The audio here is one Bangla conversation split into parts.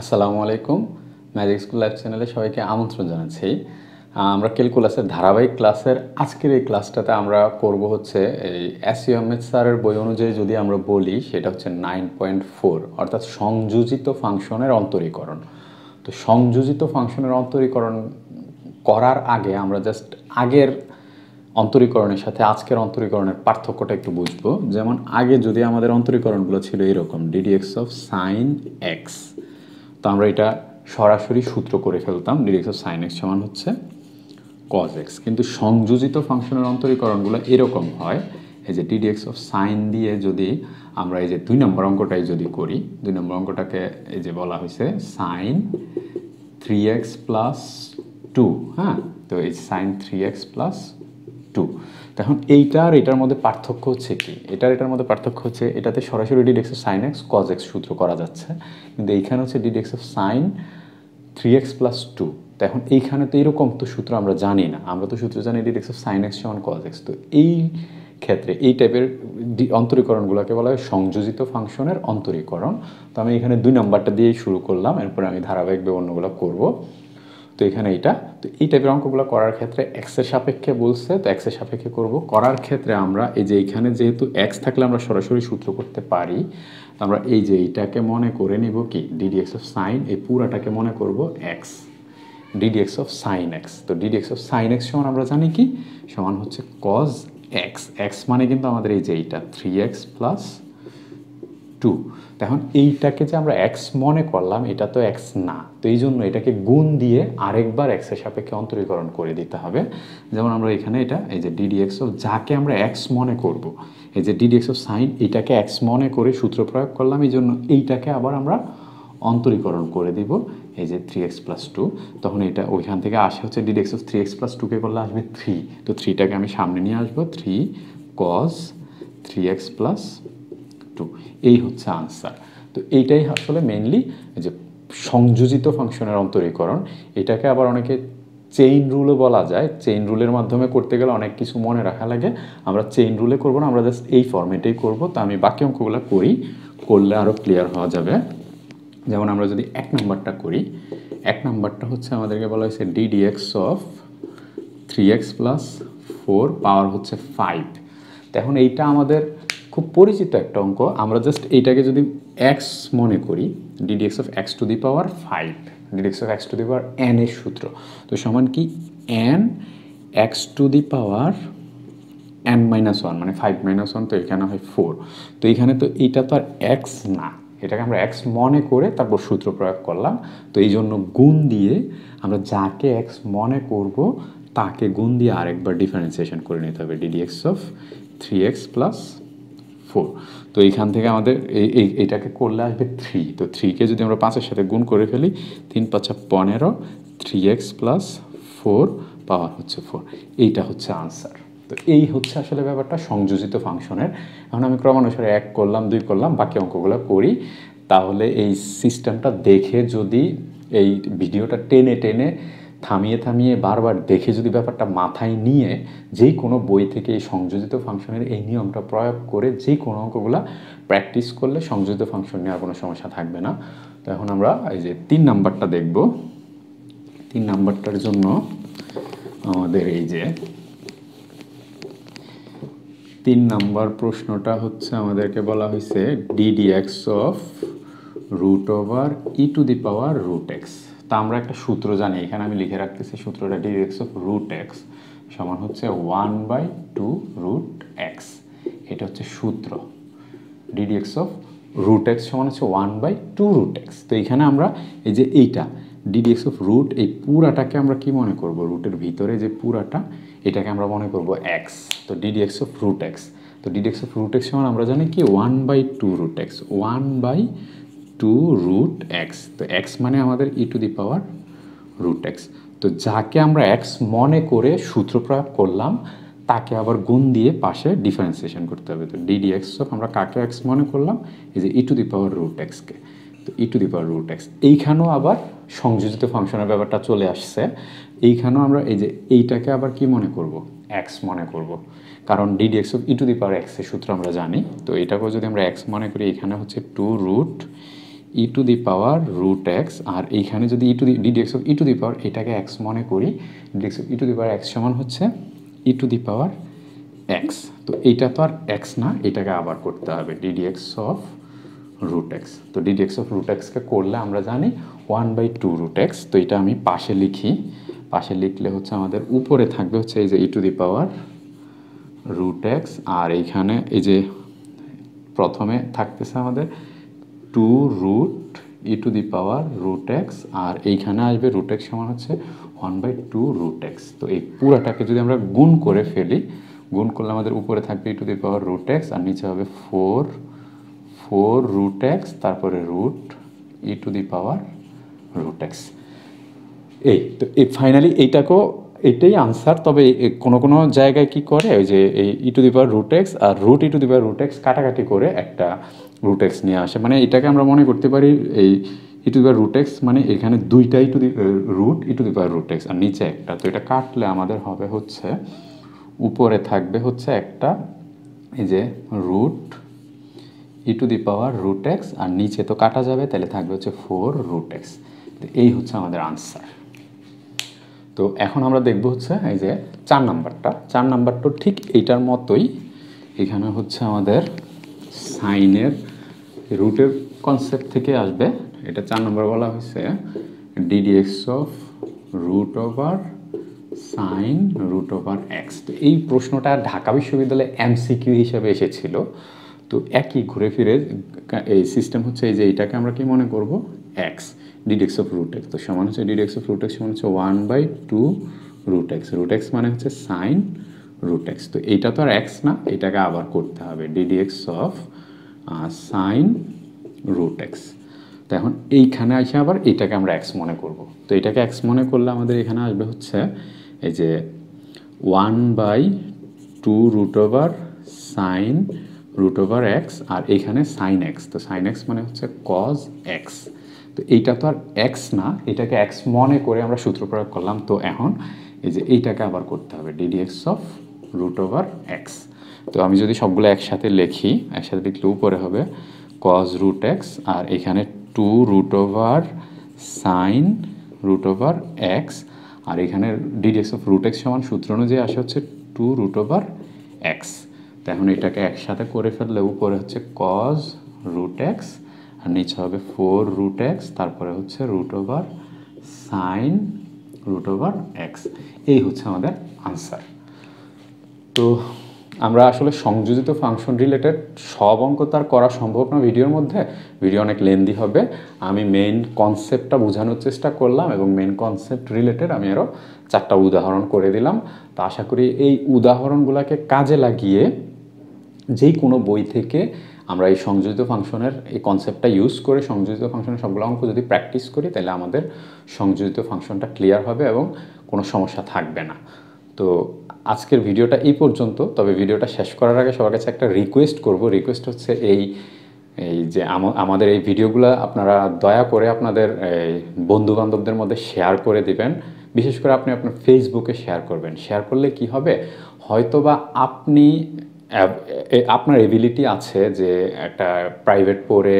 আসসালামু আলাইকুম ম্যাজিক স্কুল লাইফ চ্যানেলে সবাইকে আমন্ত্রণ জানাচ্ছি আমরা ক্যালকুলাসের ধারাবাহিক ক্লাসের আজকের এই ক্লাসটাতে আমরা করব হচ্ছে এই এসি আহমেদ স্যারের বই অনুযায়ী যদি আমরা বলি সেটা হচ্ছে নাইন পয়েন্ট ফোর অর্থাৎ সংযোজিত ফাংশনের অন্তরীকরণ তো সংযোজিত ফাংশনের অন্তরীকরণ করার আগে আমরা জাস্ট আগের অন্তরীকরণের সাথে আজকের অন্তরীকরণের পার্থক্যটা একটু বুঝবো যেমন আগে যদি আমাদের অন্তরীকরণগুলো ছিল এরকম ডিডিএক্স অফ সাইন এক্স তো আমরা এটা সরাসরি সূত্র করে ফেলতাম ডিরেক্স অফ সাইন এক্স সমান হচ্ছে কজ এক্স কিন্তু সংযোজিত ফাংশনের অন্তরীকরণগুলো এরকম হয় এই যে ডিডিএক্স অফ সাইন দিয়ে যদি আমরা এই যে দুই নম্বর অঙ্কটাই যদি করি দুই নম্বর অঙ্কটাকে এই যে বলা হয়েছে sine three x plus two হ্যাঁ তো এই sine three x plus two তখন এইটা আর এটার মধ্যে পার্থক্য হচ্ছে কি এটার এটার মধ্যে পার্থক্য হচ্ছে এটাতে সরাসরি d dx x of sine x cos x সূত্র করা যাচ্ছে কিন্তু এইখানে হচ্ছে d dx of sine three x plus two তো এখন এইখানে তো এরকম তো সূত্র আমরা জানি না আমরা তো সূত্র জানি ডিডেক্স অফ সাইন এক্স সমান কজ এক্স তো এই ক্ষেত্রে এই টাইপের অন্তরীকরণগুলোকে বলা হয় সংযোজিত ফাংশনের অন্তরীকরণ তো আমি এখানে দুই নম্বরটা দিয়ে শুরু করলাম এরপরে আমি ধারাবাহিকভাবে অন্যগুলো করবো তো এখানে এটা তো এই টাইপের অঙ্কগুলো করার ক্ষেত্রে এক্সের সাপেক্ষে বলছে তো এক্সের সাপেক্ষে করব করার ক্ষেত্রে আমরা এই যে এখানে যেহেতু এক্স থাকলে আমরা সরাসরি সূত্র করতে পারি আমরা এই যে এইটাকে মনে করে নিব কি ডিডিএক্স অফ সাইন এই পুরাটাকে মনে করব x d dx of sine x তো ডিডিএক্স অফ সাইন এক্স সমান আমরা জানি কি সমান হচ্ছে কজ এক্স এক্স মানে কিন্তু আমাদের এই যে এইটা থ্রি এক্স প্লাস টু তখন এইটাকে যে আমরা এক্স মনে করলাম এটা তো এক্স না তো এই জন্য এটাকে গুণ দিয়ে আরেকবার এক্সের সাপেক্ষে অন্তরীকরণ করে দিতে হবে যেমন আমরা এখানে এটা এই যে ডিডিএক্স অফ যাকে আমরা এক্স মনে করব। এই যে ডিডিএক্স অফ সাইন এটাকে এক্স মনে করে সূত্র প্রয়োগ করলাম এই জন্য এইটাকে আবার আমরা অন্তরীকরণ করে দিব এই যে থ্রি এক্স প্লাস টু তখন এটা ওইখান থেকে আসে হচ্ছে d dx of three x plus টুকে করলে আসবে থ্রি তো থ্রিটাকে আমি সামনে নিয়ে আসবো three cos three x plus two এই হচ্ছে আনসার তো এইটাই আসলে মেনলি যে সংযোজিত ফাংশনের অন্তরীকরণ এটাকে আবার অনেকে চেইন রুলও বলা যায় চেইন রুলের মাধ্যমে করতে গেলে অনেক কিছু মনে রাখা লাগে আমরা চেইন রুলে করব না আমরা জাস্ট এই ফর্মেটেই করব তা আমি বাকি অঙ্কগুলো করি করলে আরও ক্লিয়ার হওয়া যাবে যেমন আমরা যদি এক নাম্বারটা করি এক নাম্বারটা হচ্ছে আমাদেরকে বলা হয়েছে d dx of three x plus four power হচ্ছে ফাইভ এখন এইটা আমাদের খুব পরিচিত একটা অঙ্ক আমরা জাস্ট এইটাকে যদি এক্স মনে করি d dx of x to the power five d dx of x to the power n এর সূত্র তো সমান কি n x to the power n minus one মানে ফাইভ মাইনাস ওয়ান তো এখানে হয় ফোর তো এখানে তো এইটা তো আর এক্স না এটাকে আমরা এক্স মনে করে তারপর সূত্র প্রয়োগ করলাম তো এই জন্য গুণ দিয়ে আমরা যাকে এক্স মনে করব তাকে গুণ দিয়ে আরেকবার ডিফারেন্সিয়েশন করে নিতে হবে d d x of three x plus four তো এইখান থেকে আমাদের এই এইটাকে করলে আসবে থ্রি তো থ্রিকে যদি আমরা পাঁচের সাথে গুণ করে ফেলি তিন পাঁচা পনেরো three x plus four power হচ্ছে ফোর এইটা হচ্ছে আনসার তো এই হচ্ছে আসলে ব্যাপারটা সংযোজিত ফাংশনের এখন আমি ক্রমানুসারে এক করলাম দুই করলাম বাকি অঙ্কগুলো করি তাহলে এই সিস্টেমটা দেখে যদি এই ভিডিওটা টেনে টেনে থামিয়ে থামিয়ে বারবার দেখে যদি ব্যাপারটা মাথায় নিয়ে যে কোনো বই থেকে এই সংযোজিত ফাংশনের এই নিয়মটা প্রয়োগ করে যে কোনো অঙ্কগুলো প্র্যাকটিস করলে সংযোজিত ফাংশন নেওয়ার কোনো সমস্যা থাকবে না তো এখন আমরা এই যে তিন নাম্বারটা দেখব তিন নাম্বারটার জন্য আমাদের এই যে তিন নাম্বার প্রশ্নটা হচ্ছে আমাদেরকে বলা হয়েছে d d x of root over e to the power root x তা আমরা একটা সূত্র জানি এখানে আমি লিখে রাখতেছি সূত্রটা d x of root x সমান হচ্ছে one by two root x এটা হচ্ছে সূত্র ডিডিএক্স অফ রুট এক্স সমান হচ্ছে one by two root x তো এখানে আমরা এই যে এইটা ডিডিএক্স অফ রুট এই পুরাটাকে আমরা কি মনে করব রুটের ভিতরে যে পুরাটা এটাকে আমরা মনে করব এক্স তো ডিডিএক্স অফ রুট এক্স তো ডিডিএক্স অফ রুট এক্স সমান আমরা জানি কি one by two root x one by two root x তো এক্স মানে আমাদের e to the power root x তো যাকে আমরা এক্স মনে করে সূত্র প্রয়োগ করলাম তাকে আবার গুণ দিয়ে পাশে ডিফারেন্সিয়েশন করতে হবে তো ডিডি এক্স আমরা কাকে এক্স মনে করলাম এই যে e to the power root এক্সকে তো e to the power root x এইখানেও আবার সংযোজিত ফাংশনের ব্যাপারটা চলে আসছে এইখানেও আমরা এই যে এইটাকে আবার কি মনে করব এক্স মনে করব কারণ d d x of e to the power এক্সের সূত্র আমরা জানি তো এটাকেও যদি আমরা এক্স মনে করি এখানে হচ্ছে two root e to the power root x আর এইখানে যদি e to the d dx of e to the power এটাকে এক্স মনে করি d dx of e to the power x সমান হচ্ছে ই টু দি পাওয়ার এক্স তো এইটা তো আর এক্স না এটাকে আবার করতে হবে ডিডিএক্স অফ রুট এক্স তো ডিডিএক্স অফ রুট এক্সকে করলে আমরা জানি one by two root x তো এটা আমি পাশে লিখি পাশে লিখলে হচ্ছে আমাদের উপরে থাকবে হচ্ছে এই যে e to the power root x আর এইখানে এই যে প্রথমে থাকতেছে আমাদের two root e e to the power root x আর এইখানে আসবে রুট এক্স সমান হচ্ছে one by two root x তো এই পুরাটাকে যদি আমরা গুণ করে ফেলি গুণ করলে আমাদের উপরে থাকবে e e to the power root x আর নিচে হবে ফোর ফোর রুট এক্স তারপরে root e e to the power root x এই তো এই ফাইনালি এইটাকেও এটাই আনসার তবে কোনো কোনো জায়গায় কি করে ওই যে এই ই টু দি পাওয়ার আর root e to the power কাটাকাটি করে একটা রুটেক্স নিয়ে আসে মানে এটাকে আমরা মনে করতে পারি এই ই টু দি পাওয়ার মানে এখানে দুইটা e to the root e to the power আর নিচে একটা তো এটা কাটলে আমাদের হবে হচ্ছে উপরে থাকবে হচ্ছে একটা এই যে root e to the power root x আর নিচে তো কাটা যাবে তাহলে থাকবে হচ্ছে ফোর রুটেক্স তো এই হচ্ছে আমাদের আনসার তো এখন আমরা দেখব হচ্ছে এই যে চার নাম্বারটা চার নাম্বারটা ঠিক এইটার মতোই এখানে হচ্ছে আমাদের সাইনের রুটের কনসেপ্ট থেকে আসবে এটা চার নম্বর বলা হয়েছে d dx of root over sine root over x তো এই প্রশ্নটা ঢাকা বিশ্ববিদ্যালয়ে এমসিকিউ হিসাবে এসেছিল তো একই ঘুরে ফিরে এই সিস্টেম হচ্ছে এই যে এটাকে আমরা কি মনে করব x d dx of root x তো সমান হচ্ছে ডিডেক্স অফ রুট এক্স সমান হচ্ছে one by two root x root x মানে হচ্ছে সাইন রুট এক্স তো এইটা তো আর এক্স না এটাকে আবার করতে হবে d dx of sine root x তো এখন এইখানে আসে আবার এটাকে আমরা এক্স মনে করব তো এটাকে এক্স মনে করলে আমাদের এখানে আসবে হচ্ছে এই যে one by two root over sine root over x আর এইখানে সাইন এক্স তো সাইন এক্স মানে হচ্ছে কজ এক্স তো এইটা তো আর এক্স না এটাকে এক্স মনে করে আমরা সূত্র প্রয়োগ করলাম তো এখন এই যে এইটাকে আবার করতে হবে d dx of root over x তো আমি যদি সবগুলো একসাথে লিখি একসাথে লিখলে উপরে হবে কজ রুট এক্স আর এখানে two root over sine root over x আর এখানে ডিডিএক্স অফ রুট এক্স সমান সূত্র অনুযায়ী আসে হচ্ছে টু রুট ওভার এক্স তখন এটাকে একসাথে করে ফেললে উপরে হচ্ছে কজ রুট এক্স আর নিচে হবে ফোর রুট এক্স তারপরে হচ্ছে root over sine root over x এই হচ্ছে আমাদের আনসার তো আমরা আসলে সংযোজিত ফাংশন রিলেটেড সব অঙ্ক তার করা সম্ভব না ভিডিওর মধ্যে ভিডিও অনেক লেন্দি হবে আমি মেইন কনসেপ্টটা বোঝানোর চেষ্টা করলাম এবং মেইন কনসেপ্ট রিলেটেড আমি আরও চারটা উদাহরণ করে দিলাম তো আশা করি এই উদাহরণগুলোকে কাজে লাগিয়ে যেই কোনো বই থেকে আমরা এই সংযোজিত ফাংশনের এই কনসেপ্টটা ইউজ করে সংযোজিত ফাংশনের সবগুলো অঙ্ক যদি প্র্যাকটিস করি তাহলে আমাদের সংযোজিত ফাংশনটা ক্লিয়ার হবে এবং কোনো সমস্যা থাকবে না তো আজকের ভিডিওটা এই পর্যন্ত তবে ভিডিওটা শেষ করার আগে সবার কাছে একটা রিকোয়েস্ট করব রিকোয়েস্ট হচ্ছে এই এই যে আমাদের এই ভিডিওগুলো আপনারা দয়া করে আপনাদের বন্ধুবান্ধবদের মধ্যে শেয়ার করে দিবেন বিশেষ করে আপনি আপনার ফেসবুকে শেয়ার করবেন শেয়ার করলে কি হবে হয়তোবা আপনি আপনার এবিলিটি আছে যে একটা প্রাইভেট পড়ে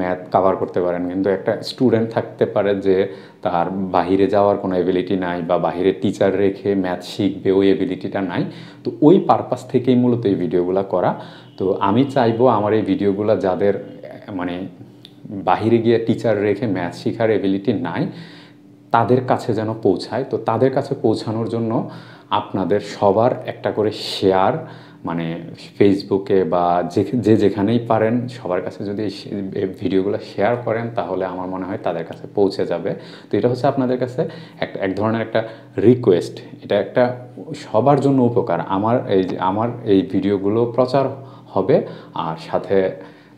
ম্যাথ কাভার করতে পারেন কিন্তু একটা স্টুডেন্ট থাকতে পারে যে তার বাহিরে যাওয়ার কোনো এবিলিটি নাই বা বাহিরে টিচার রেখে ম্যাথ শিখবে ওই এবিলিটিটা নাই তো ওই পারপাস থেকেই মূলত এই ভিডিওগুলো করা তো আমি চাইবো আমার এই ভিডিওগুলো যাদের মানে বাহিরে গিয়ে টিচার রেখে ম্যাথ শেখার এবিলিটি নাই তাদের কাছে যেন পৌঁছায় তো তাদের কাছে পৌঁছানোর জন্য আপনাদের সবার একটা করে শেয়ার মানে ফেসবুকে বা যে যেখানেই পারেন সবার কাছে যদি ভিডিওগুলো শেয়ার করেন তাহলে আমার মনে হয় তাদের কাছে পৌঁছে যাবে তো এটা হচ্ছে আপনাদের কাছে একটা এক ধরনের একটা রিকোয়েস্ট এটা একটা সবার জন্য উপকার আমার এই আমার এই ভিডিওগুলো প্রচার হবে আর সাথে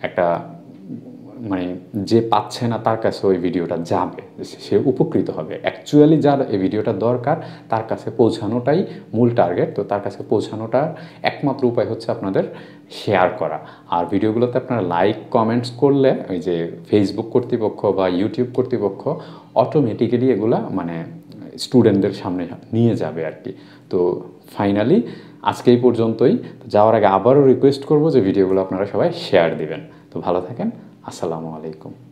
একটা মানে যে পাচ্ছে না তার কাছে ওই ভিডিওটা যাবে সে উপকৃত হবে অ্যাকচুয়ালি যার এই ভিডিওটা দরকার তার কাছে পৌঁছানোটাই মূল টার্গেট তো তার কাছে পৌঁছানোটার একমাত্র উপায় হচ্ছে আপনাদের শেয়ার করা আর ভিডিওগুলোতে আপনারা লাইক কমেন্টস করলে ওই যে ফেসবুক কর্তৃপক্ষ বা ইউটিউব কর্তৃপক্ষ অটোমেটিক্যালি এগুলা মানে স্টুডেন্টদের সামনে নিয়ে যাবে আর কি তো ফাইনালি আজকে এই পর্যন্তই যাওয়ার আগে আবারও রিকোয়েস্ট করব যে ভিডিওগুলো আপনারা সবাই শেয়ার দিবেন তো ভালো থাকেন as alaikum.